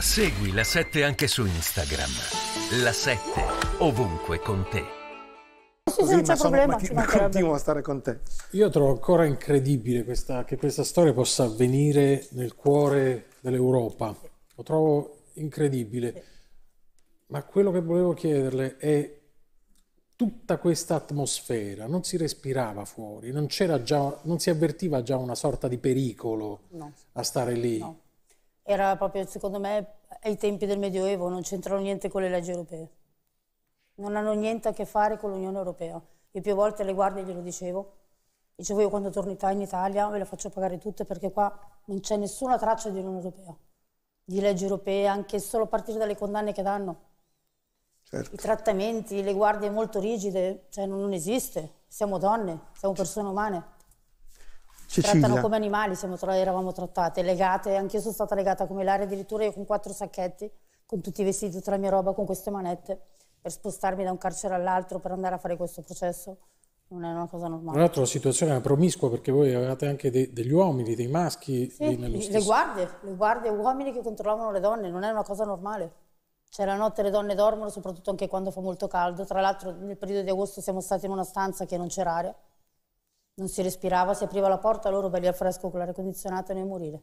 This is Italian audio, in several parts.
Segui la 7 anche su Instagram. La 7 ovunque con te. Sì, sì, ma, sono, problema, ma, ma continuo a stare con te. Io trovo ancora incredibile questa, che questa storia possa avvenire nel cuore dell'Europa. Lo trovo incredibile. Ma quello che volevo chiederle è tutta questa atmosfera, non si respirava fuori, non, già, non si avvertiva già una sorta di pericolo no. a stare lì. No era proprio, secondo me, ai tempi del Medioevo, non c'entrano niente con le leggi europee. Non hanno niente a che fare con l'Unione Europea. Io più volte alle guardie glielo dicevo, dicevo io quando torno in Italia ve le faccio pagare tutte perché qua non c'è nessuna traccia di Unione Europea, di leggi europee, anche solo a partire dalle condanne che danno. Certo. I trattamenti, le guardie molto rigide, cioè non, non esiste. Siamo donne, siamo persone umane. Sicilia. trattano come animali, tra, eravamo trattate, legate, anch'io sono stata legata come l'aria addirittura io con quattro sacchetti, con tutti i vestiti, tutta la mia roba, con queste manette, per spostarmi da un carcere all'altro, per andare a fare questo processo. Non è una cosa normale. Tra l'altro la situazione era promiscua perché voi avevate anche de degli uomini, dei maschi sì, nello stesso... le guardie, le guardie, uomini che controllavano le donne, non è una cosa normale. Cioè la notte le donne dormono, soprattutto anche quando fa molto caldo. Tra l'altro nel periodo di agosto siamo stati in una stanza che non c'era aria, non si respirava, si apriva la porta, loro per al fresco con l'aria condizionata e nel morire.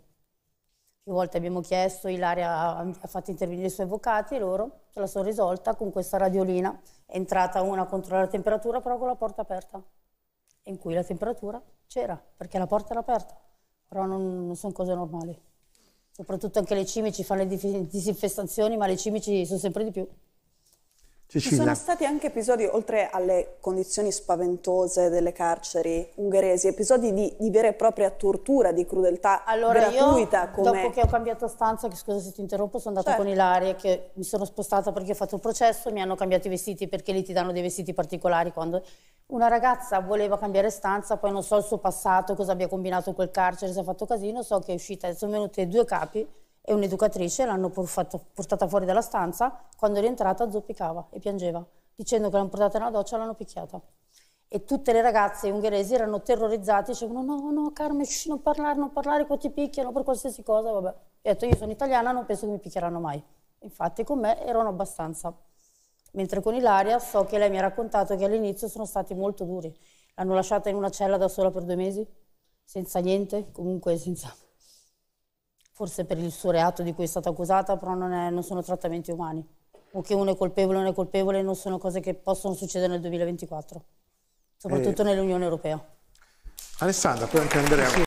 Più volte abbiamo chiesto, Ilaria ha fatto intervenire i suoi avvocati loro se la sono risolta con questa radiolina. È entrata una a controllare la temperatura, però con la porta aperta, in cui la temperatura c'era, perché la porta era aperta. Però non, non sono cose normali. Soprattutto anche le cimici fanno le disinfestazioni, ma le cimici sono sempre di più. Cecilia. Ci sono stati anche episodi, oltre alle condizioni spaventose delle carceri ungheresi, episodi di, di vera e propria tortura, di crudeltà allora gratuita. Allora come... dopo che ho cambiato stanza, che scusa se ti interrompo, sono andata certo. con Ilaria, che mi sono spostata perché ho fatto il processo, mi hanno cambiato i vestiti perché lì ti danno dei vestiti particolari. Quando una ragazza voleva cambiare stanza, poi non so il suo passato, cosa abbia combinato in quel carcere, se ha fatto casino, so che è uscita, sono venute due capi e un'educatrice l'hanno portata fuori dalla stanza, quando è rientrata zoppicava e piangeva, dicendo che l'hanno portata nella doccia e l'hanno picchiata. E tutte le ragazze ungheresi erano terrorizzate, dicevano no, no, Carmen, shh, non parlare, non parlare, qua ti picchiano per qualsiasi cosa, vabbè. E ho detto io sono italiana, non penso che mi picchieranno mai. Infatti con me erano abbastanza. Mentre con Ilaria so che lei mi ha raccontato che all'inizio sono stati molto duri. L'hanno lasciata in una cella da sola per due mesi, senza niente, comunque senza forse per il suo reato di cui è stata accusata, però non, è, non sono trattamenti umani. O che uno è colpevole o non è colpevole non sono cose che possono succedere nel 2024, soprattutto eh. nell'Unione Europea. Alessandra, poi anche Andrea. Sì.